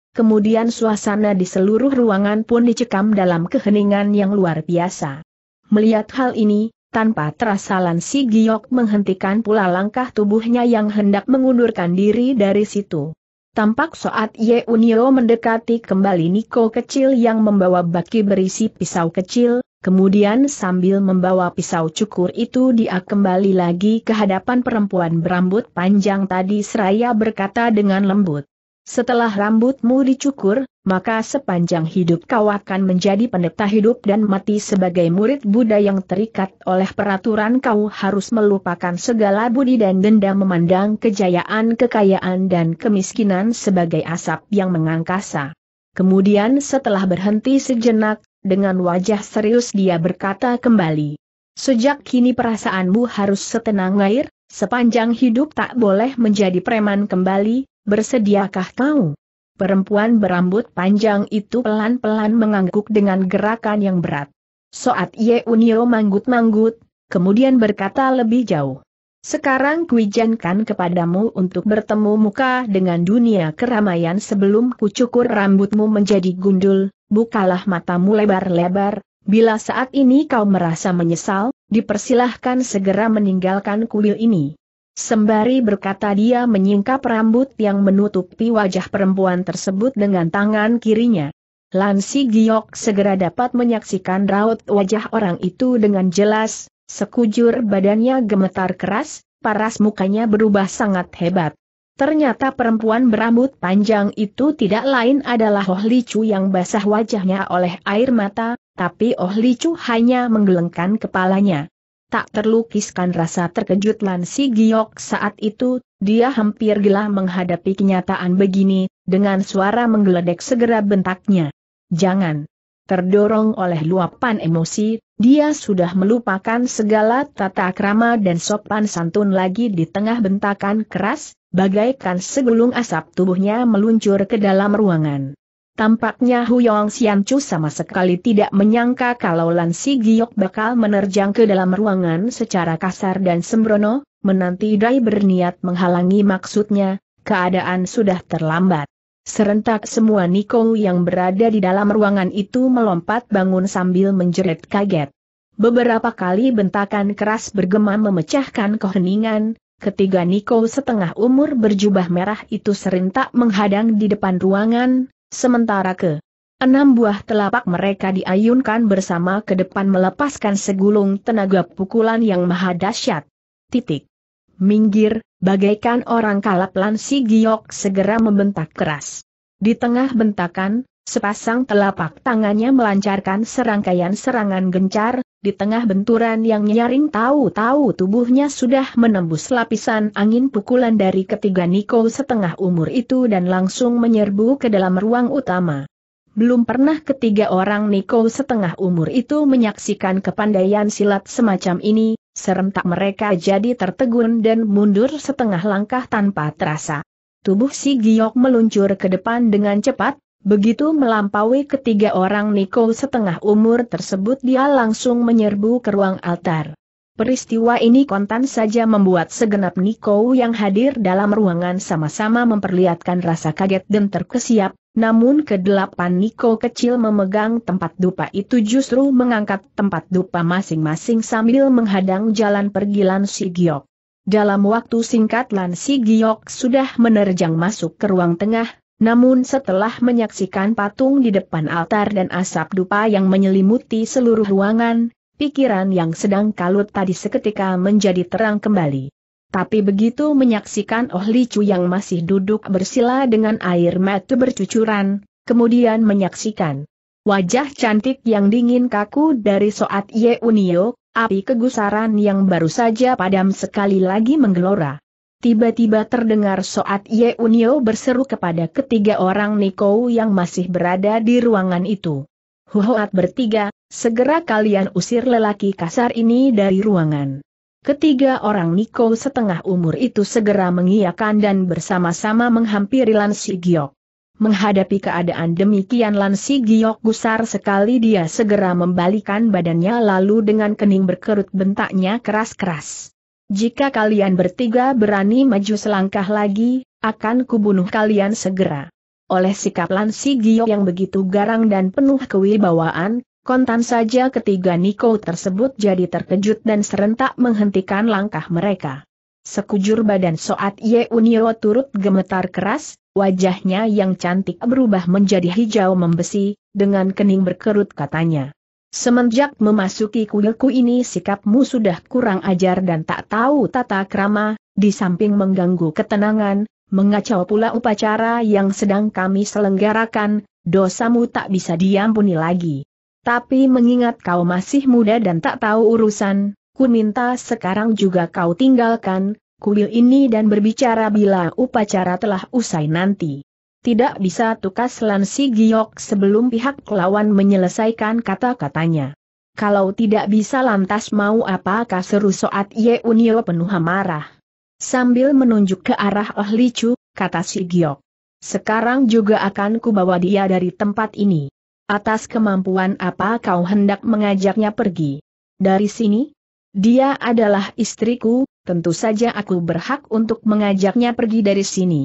[SPEAKER 1] kemudian suasana di seluruh ruangan pun dicekam dalam keheningan yang luar biasa. Melihat hal ini, tanpa terasa Lan Si Giok menghentikan pula langkah tubuhnya yang hendak mengundurkan diri dari situ. Tampak saat Ye Unio mendekati kembali Niko kecil yang membawa baki berisi pisau kecil, Kemudian sambil membawa pisau cukur itu dia kembali lagi ke hadapan perempuan berambut panjang tadi seraya berkata dengan lembut. Setelah rambutmu dicukur, maka sepanjang hidup kau akan menjadi pendeta hidup dan mati sebagai murid Buddha yang terikat oleh peraturan kau harus melupakan segala budi dan dendam memandang kejayaan kekayaan dan kemiskinan sebagai asap yang mengangkasa. Kemudian setelah berhenti sejenak, dengan wajah serius dia berkata kembali. Sejak kini perasaanmu harus setenang air, sepanjang hidup tak boleh menjadi preman kembali, bersediakah kau? Perempuan berambut panjang itu pelan-pelan mengangguk dengan gerakan yang berat. Soat Ye Unio manggut-manggut, kemudian berkata lebih jauh. Sekarang kuijankan kepadamu untuk bertemu muka dengan dunia keramaian sebelum kucukur rambutmu menjadi gundul, bukalah matamu lebar-lebar, bila saat ini kau merasa menyesal, dipersilahkan segera meninggalkan kuil ini. Sembari berkata dia menyingkap rambut yang menutupi wajah perempuan tersebut dengan tangan kirinya. Lansi Giok segera dapat menyaksikan raut wajah orang itu dengan jelas, Sekujur badannya gemetar keras, paras mukanya berubah sangat hebat. Ternyata perempuan berambut panjang itu tidak lain adalah Oh Licu yang basah wajahnya oleh air mata, tapi Oh Licu hanya menggelengkan kepalanya. Tak terlukiskan rasa terkejut Lan Si Giok saat itu, dia hampir gila menghadapi kenyataan begini, dengan suara menggeledek segera bentaknya. Jangan! Terdorong oleh luapan emosi, dia sudah melupakan segala tata krama dan sopan santun lagi di tengah bentakan keras, bagaikan segulung asap tubuhnya meluncur ke dalam ruangan. Tampaknya Huyong Xianchu sama sekali tidak menyangka kalau Lan Si Giok bakal menerjang ke dalam ruangan secara kasar dan sembrono, menanti Dai berniat menghalangi maksudnya, keadaan sudah terlambat. Serentak semua Niko yang berada di dalam ruangan itu melompat bangun sambil menjerit kaget. Beberapa kali bentakan keras bergema memecahkan keheningan, ketiga Niko setengah umur berjubah merah itu serentak menghadang di depan ruangan, sementara ke enam buah telapak mereka diayunkan bersama ke depan melepaskan segulung tenaga pukulan yang maha dahsyat. Titik. Minggir, Bagaikan orang kalap lansi Giok segera membentak keras. Di tengah bentakan, sepasang telapak tangannya melancarkan serangkaian serangan gencar, di tengah benturan yang nyaring tahu-tahu tubuhnya sudah menembus lapisan angin pukulan dari ketiga Niko setengah umur itu dan langsung menyerbu ke dalam ruang utama. Belum pernah ketiga orang Niko setengah umur itu menyaksikan kepandaian silat semacam ini, Serentak mereka jadi tertegun dan mundur setengah langkah tanpa terasa. Tubuh si Giok meluncur ke depan dengan cepat, begitu melampaui ketiga orang Niko setengah umur tersebut dia langsung menyerbu ke ruang altar. Peristiwa ini kontan saja membuat segenap Niko yang hadir dalam ruangan sama-sama memperlihatkan rasa kaget dan terkesiap, namun kedelapan Niko kecil memegang tempat dupa itu justru mengangkat tempat dupa masing-masing sambil menghadang jalan pergi Lan Sigiok. Dalam waktu singkat Lan Sigiok sudah menerjang masuk ke ruang tengah, namun setelah menyaksikan patung di depan altar dan asap dupa yang menyelimuti seluruh ruangan, pikiran yang sedang kalut tadi seketika menjadi terang kembali. Tapi begitu menyaksikan Oh Li Chu yang masih duduk bersila dengan air mata bercucuran, kemudian menyaksikan wajah cantik yang dingin kaku dari Soat Ye Unio, api kegusaran yang baru saja padam sekali lagi menggelora. Tiba-tiba terdengar Soat Ye Unio berseru kepada ketiga orang Niko yang masih berada di ruangan itu. Huhoat bertiga, segera kalian usir lelaki kasar ini dari ruangan. Ketiga orang Niko setengah umur itu segera mengiyakan dan bersama-sama menghampiri Lansi Sigiok. Menghadapi keadaan demikian Lansi Sigiok gusar sekali dia segera membalikan badannya lalu dengan kening berkerut bentaknya keras-keras. Jika kalian bertiga berani maju selangkah lagi, akan kubunuh kalian segera. Oleh sikap Lansi Sigiok yang begitu garang dan penuh kewibawaan, Kontan saja ketiga Niko tersebut jadi terkejut dan serentak menghentikan langkah mereka. Sekujur badan Soat Ye Unio turut gemetar keras, wajahnya yang cantik berubah menjadi hijau membesi, dengan kening berkerut katanya. Semenjak memasuki kuilku ini sikapmu sudah kurang ajar dan tak tahu tata krama, di samping mengganggu ketenangan, mengacau pula upacara yang sedang kami selenggarakan, dosamu tak bisa diampuni lagi. Tapi mengingat kau masih muda dan tak tahu urusan, ku minta sekarang juga kau tinggalkan, kuil ini dan berbicara bila upacara telah usai nanti. Tidak bisa tukas lansi Giok sebelum pihak lawan menyelesaikan kata-katanya. Kalau tidak bisa lantas mau apakah seru Soat Ye Unio penuh amarah. Sambil menunjuk ke arah Oh Licu, kata Si Giok. Sekarang juga akan kubawa dia dari tempat ini. Atas kemampuan apa kau hendak mengajaknya pergi? Dari sini? Dia adalah istriku, tentu saja aku berhak untuk mengajaknya pergi dari sini.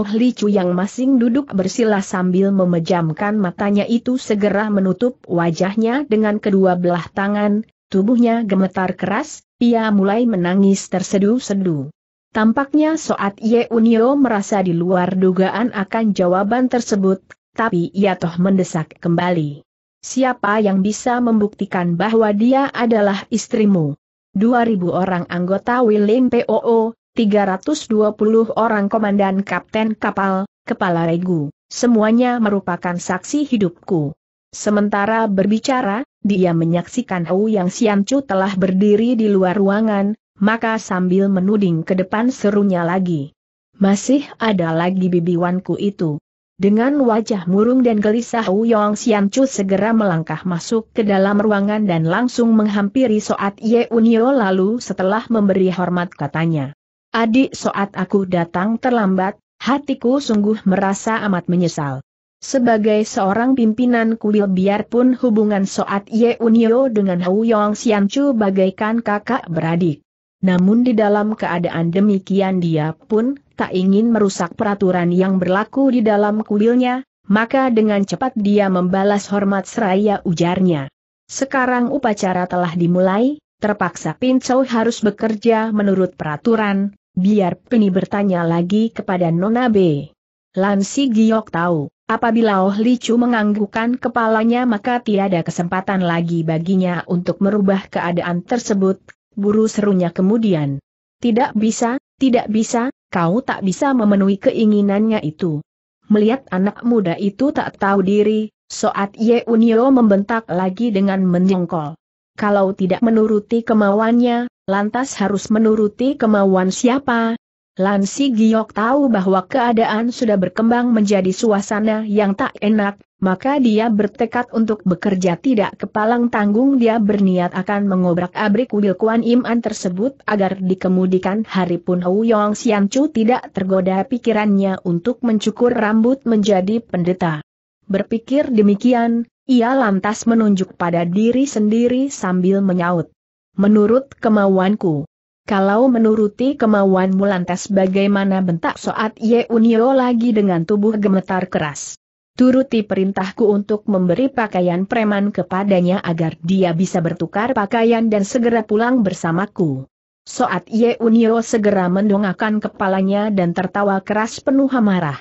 [SPEAKER 1] Oh Li Chu yang masing duduk bersila sambil memejamkan matanya itu segera menutup wajahnya dengan kedua belah tangan, tubuhnya gemetar keras, ia mulai menangis tersedu-sedu. Tampaknya Soat Ye Unio merasa di luar dugaan akan jawaban tersebut, tapi ia toh mendesak kembali. Siapa yang bisa membuktikan bahwa dia adalah istrimu? 2.000 orang anggota Wilim POO, 320 orang komandan kapten kapal, kepala regu, semuanya merupakan saksi hidupku. Sementara berbicara, dia menyaksikan Hou Yang Siancu telah berdiri di luar ruangan, maka sambil menuding ke depan serunya lagi. Masih ada lagi bibiwanku itu. Dengan wajah murung dan gelisah Uyong Chu segera melangkah masuk ke dalam ruangan dan langsung menghampiri Soat Ye Unio lalu setelah memberi hormat katanya. Adik Soat aku datang terlambat, hatiku sungguh merasa amat menyesal. Sebagai seorang pimpinan kuil biarpun hubungan Soat Ye Unio dengan Uyong Chu bagaikan kakak beradik. Namun di dalam keadaan demikian dia pun tak ingin merusak peraturan yang berlaku di dalam kuilnya, maka dengan cepat dia membalas hormat seraya ujarnya. Sekarang upacara telah dimulai, terpaksa Pincau harus bekerja menurut peraturan, biar Pini bertanya lagi kepada Nona B. Lansi Giok tahu, apabila Oh Licu menganggukkan kepalanya maka tiada kesempatan lagi baginya untuk merubah keadaan tersebut, buru serunya kemudian. Tidak bisa, tidak bisa, kau tak bisa memenuhi keinginannya itu. Melihat anak muda itu tak tahu diri, Soat Ye Unio membentak lagi dengan menjengkol. Kalau tidak menuruti kemauannya, lantas harus menuruti kemauan siapa? Lansi Giok tahu bahwa keadaan sudah berkembang menjadi suasana yang tak enak, maka dia bertekad untuk bekerja tidak kepalang tanggung dia berniat akan mengobrak-abrik kuil Kuan Iman tersebut agar dikemudikan hari pun Hou Yong Sian Chu tidak tergoda pikirannya untuk mencukur rambut menjadi pendeta. Berpikir demikian, ia lantas menunjuk pada diri sendiri sambil menyaut. Menurut kemauanku. Kalau menuruti kemauanmu lantas bagaimana bentak soat Ye Unio lagi dengan tubuh gemetar keras turuti perintahku untuk memberi pakaian preman kepadanya agar dia bisa bertukar pakaian dan segera pulang bersamaku. Soat Ye Unio segera mendongakkan kepalanya dan tertawa keras penuh amarah.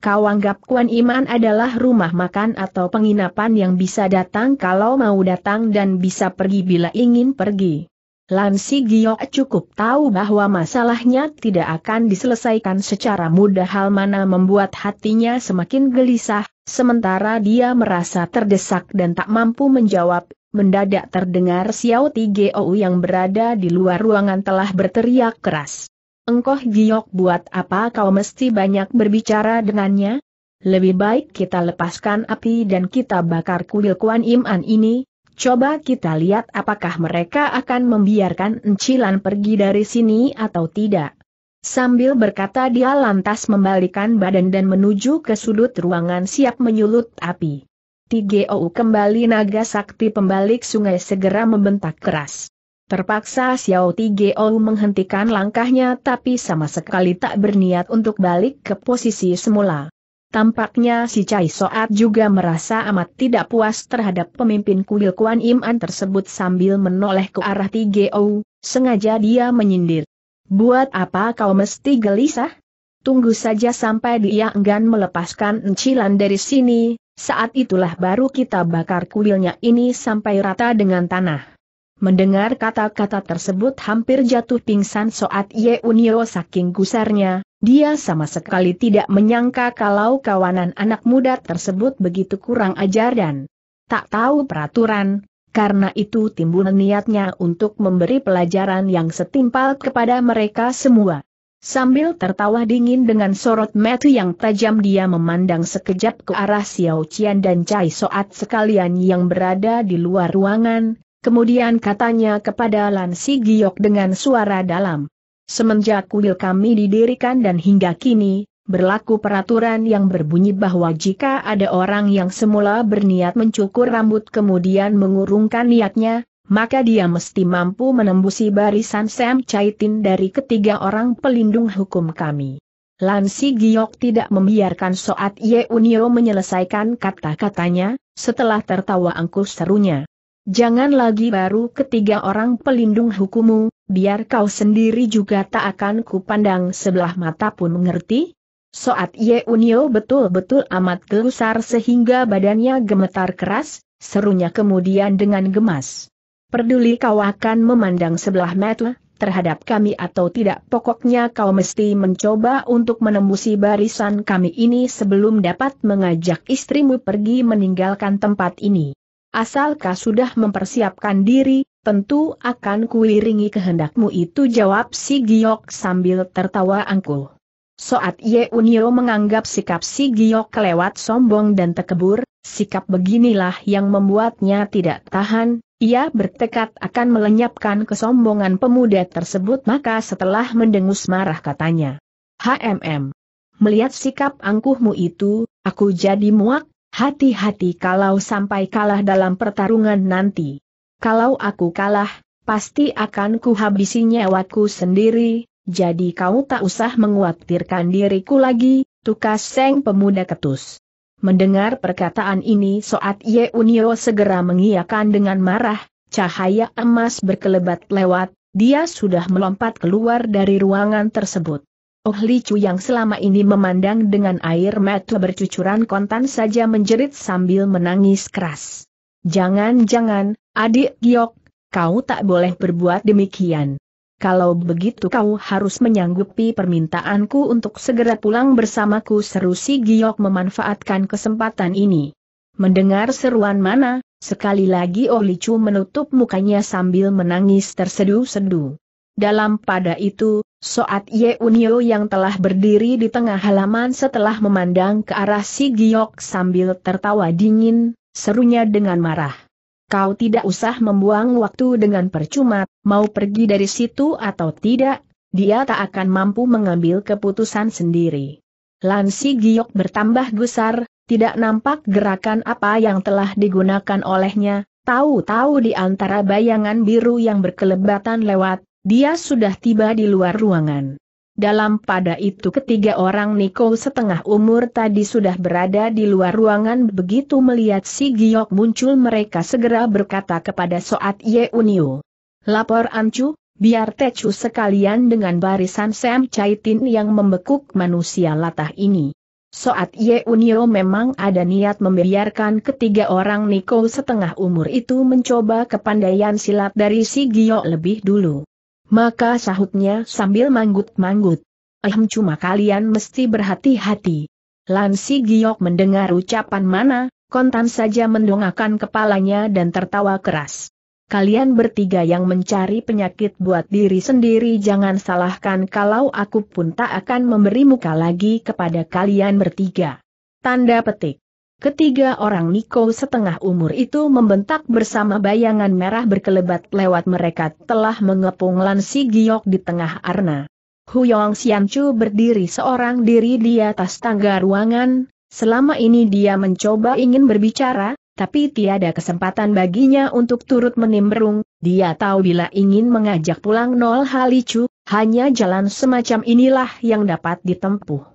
[SPEAKER 1] Kau anggap Kuan Iman adalah rumah makan atau penginapan yang bisa datang kalau mau datang dan bisa pergi bila ingin pergi. Lansi Si Giok cukup tahu bahwa masalahnya tidak akan diselesaikan secara mudah hal mana membuat hatinya semakin gelisah, sementara dia merasa terdesak dan tak mampu menjawab, mendadak terdengar Xiao Ti Tigeo yang berada di luar ruangan telah berteriak keras. Engkoh Giok buat apa kau mesti banyak berbicara dengannya? Lebih baik kita lepaskan api dan kita bakar kuil Kuan Iman ini, Coba kita lihat apakah mereka akan membiarkan Encilan pergi dari sini atau tidak. Sambil berkata dia lantas membalikan badan dan menuju ke sudut ruangan siap menyulut api. TGOU kembali naga sakti pembalik sungai segera membentak keras. Terpaksa Xiao TGOU menghentikan langkahnya tapi sama sekali tak berniat untuk balik ke posisi semula. Tampaknya si Cai Soat juga merasa amat tidak puas terhadap pemimpin kuil Kuan Im Iman tersebut sambil menoleh ke arah Tigeo, sengaja dia menyindir. Buat apa kau mesti gelisah? Tunggu saja sampai dia enggan melepaskan encilan dari sini, saat itulah baru kita bakar kuilnya ini sampai rata dengan tanah. Mendengar kata-kata tersebut hampir jatuh pingsan saat Ye Unio saking gusarnya, dia sama sekali tidak menyangka kalau kawanan anak muda tersebut begitu kurang ajar dan tak tahu peraturan, karena itu timbul niatnya untuk memberi pelajaran yang setimpal kepada mereka semua. Sambil tertawa dingin dengan sorot mata yang tajam dia memandang sekejap ke arah Xiao Qian dan Cai Soat sekalian yang berada di luar ruangan, Kemudian katanya kepada Lan Giok dengan suara dalam. Semenjak kuil kami didirikan dan hingga kini, berlaku peraturan yang berbunyi bahwa jika ada orang yang semula berniat mencukur rambut kemudian mengurungkan niatnya, maka dia mesti mampu menembusi barisan Sam Chaitin dari ketiga orang pelindung hukum kami. Lan Giok tidak membiarkan Soat Ye Unio menyelesaikan kata-katanya, setelah tertawa angkuh serunya. Jangan lagi baru ketiga orang pelindung hukumu, biar kau sendiri juga tak akan kupandang sebelah mata pun mengerti. Soat Ye Unio betul-betul amat gelusar sehingga badannya gemetar keras, serunya kemudian dengan gemas. Perduli kau akan memandang sebelah mata terhadap kami atau tidak pokoknya kau mesti mencoba untuk menembusi barisan kami ini sebelum dapat mengajak istrimu pergi meninggalkan tempat ini. Asalkah sudah mempersiapkan diri, tentu akan kuiringi kehendakmu itu jawab si Giok sambil tertawa angkuh. Soat Ye Unio menganggap sikap si Giok kelewat sombong dan tekebur, sikap beginilah yang membuatnya tidak tahan, ia bertekad akan melenyapkan kesombongan pemuda tersebut maka setelah mendengus marah katanya. HMM. Melihat sikap angkuhmu itu, aku jadi muak, Hati-hati kalau sampai kalah dalam pertarungan nanti. Kalau aku kalah, pasti akan kuhabisi nyawaku sendiri, jadi kau tak usah menguatirkan diriku lagi, tukas seng pemuda ketus. Mendengar perkataan ini Soat Ye Unio segera mengiakan dengan marah, cahaya emas berkelebat lewat, dia sudah melompat keluar dari ruangan tersebut. Oh Chu yang selama ini memandang dengan air mata bercucuran kontan saja menjerit sambil menangis keras. Jangan-jangan, adik Giok, kau tak boleh berbuat demikian. Kalau begitu kau harus menyanggupi permintaanku untuk segera pulang bersamaku seru si Giok memanfaatkan kesempatan ini. Mendengar seruan mana, sekali lagi Oh Chu menutup mukanya sambil menangis tersedu-sedu. Dalam pada itu, Soat Ye Unio yang telah berdiri di tengah halaman setelah memandang ke arah si Giok sambil tertawa dingin, serunya dengan marah. Kau tidak usah membuang waktu dengan percuma, mau pergi dari situ atau tidak, dia tak akan mampu mengambil keputusan sendiri. Lansi Giok bertambah gusar, tidak nampak gerakan apa yang telah digunakan olehnya, tahu-tahu di antara bayangan biru yang berkelebatan lewat, dia sudah tiba di luar ruangan. Dalam pada itu ketiga orang Niko setengah umur tadi sudah berada di luar ruangan begitu melihat si Giok muncul mereka segera berkata kepada Soat Ye Unio. Lapor Ancu, biar Tecu sekalian dengan barisan Sam Chaitin yang membekuk manusia latah ini. Soat Ye Unio memang ada niat membiarkan ketiga orang Niko setengah umur itu mencoba kepandaian silat dari si Giok lebih dulu. Maka sahutnya sambil manggut-manggut. Ehm cuma kalian mesti berhati-hati. Lansi Giok mendengar ucapan mana, kontan saja mendongakkan kepalanya dan tertawa keras. Kalian bertiga yang mencari penyakit buat diri sendiri jangan salahkan kalau aku pun tak akan memberi muka lagi kepada kalian bertiga. Tanda petik. Ketiga orang Niko setengah umur itu membentak bersama bayangan merah berkelebat lewat mereka telah mengepung Lansi Giok di tengah arna. Huyong Xianchu berdiri seorang diri di atas tangga ruangan, selama ini dia mencoba ingin berbicara, tapi tiada kesempatan baginya untuk turut menimbrung, dia tahu bila ingin mengajak pulang Nol Halicu, hanya jalan semacam inilah yang dapat ditempuh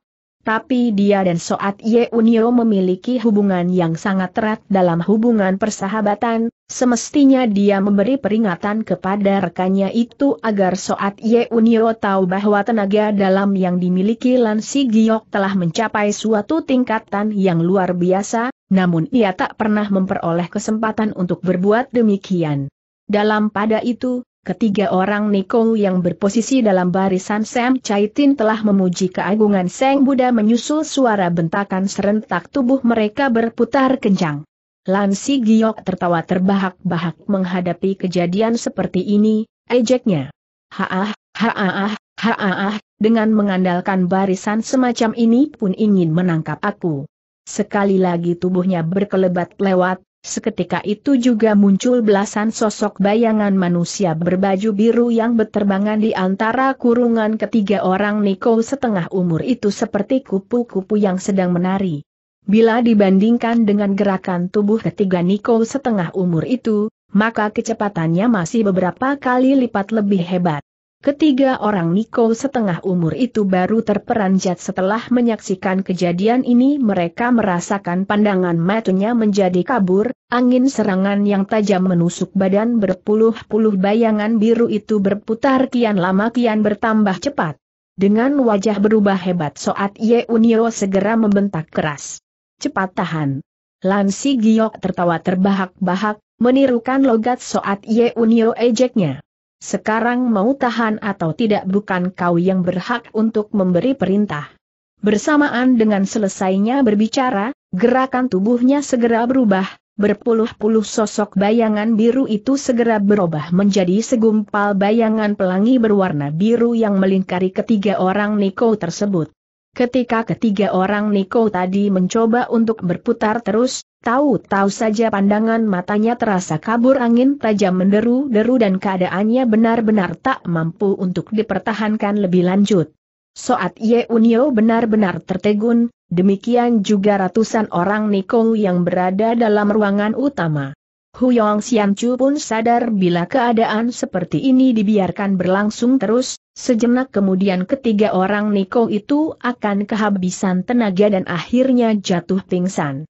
[SPEAKER 1] tapi dia dan Soat Ye Yeunio memiliki hubungan yang sangat erat dalam hubungan persahabatan, semestinya dia memberi peringatan kepada rekannya itu agar Soat Ye Yeunio tahu bahwa tenaga dalam yang dimiliki Lansi Giok telah mencapai suatu tingkatan yang luar biasa, namun ia tak pernah memperoleh kesempatan untuk berbuat demikian. Dalam pada itu, Ketiga orang Niko yang berposisi dalam barisan Sam Chaitin telah memuji keagungan Seng Buddha menyusul suara bentakan serentak tubuh mereka berputar kencang. Lansi Giok tertawa terbahak-bahak menghadapi kejadian seperti ini, ejeknya. Haah, haah, haah, dengan mengandalkan barisan semacam ini pun ingin menangkap aku. Sekali lagi tubuhnya berkelebat lewat, Seketika itu juga muncul belasan sosok bayangan manusia berbaju biru yang berterbangan di antara kurungan ketiga orang Niko setengah umur itu seperti kupu-kupu yang sedang menari. Bila dibandingkan dengan gerakan tubuh ketiga Niko setengah umur itu, maka kecepatannya masih beberapa kali lipat lebih hebat. Ketiga orang Niko setengah umur itu baru terperanjat setelah menyaksikan kejadian ini mereka merasakan pandangan matanya menjadi kabur, angin serangan yang tajam menusuk badan berpuluh-puluh bayangan biru itu berputar kian lama kian bertambah cepat. Dengan wajah berubah hebat Soat Ye Unio segera membentak keras. Cepat tahan. Lansi Giok tertawa terbahak-bahak, menirukan logat Soat Ye Unio ejeknya. Sekarang mau tahan atau tidak bukan kau yang berhak untuk memberi perintah. Bersamaan dengan selesainya berbicara, gerakan tubuhnya segera berubah, berpuluh-puluh sosok bayangan biru itu segera berubah menjadi segumpal bayangan pelangi berwarna biru yang melingkari ketiga orang Niko tersebut. Ketika ketiga orang Niko tadi mencoba untuk berputar terus, Tahu-tahu saja pandangan matanya terasa kabur angin tajam menderu-deru dan keadaannya benar-benar tak mampu untuk dipertahankan lebih lanjut. Soat Ye Unio benar-benar tertegun, demikian juga ratusan orang Niko yang berada dalam ruangan utama. Huyong Xianchu pun sadar bila keadaan seperti ini dibiarkan berlangsung terus, sejenak kemudian ketiga orang Niko itu akan kehabisan tenaga dan akhirnya jatuh pingsan.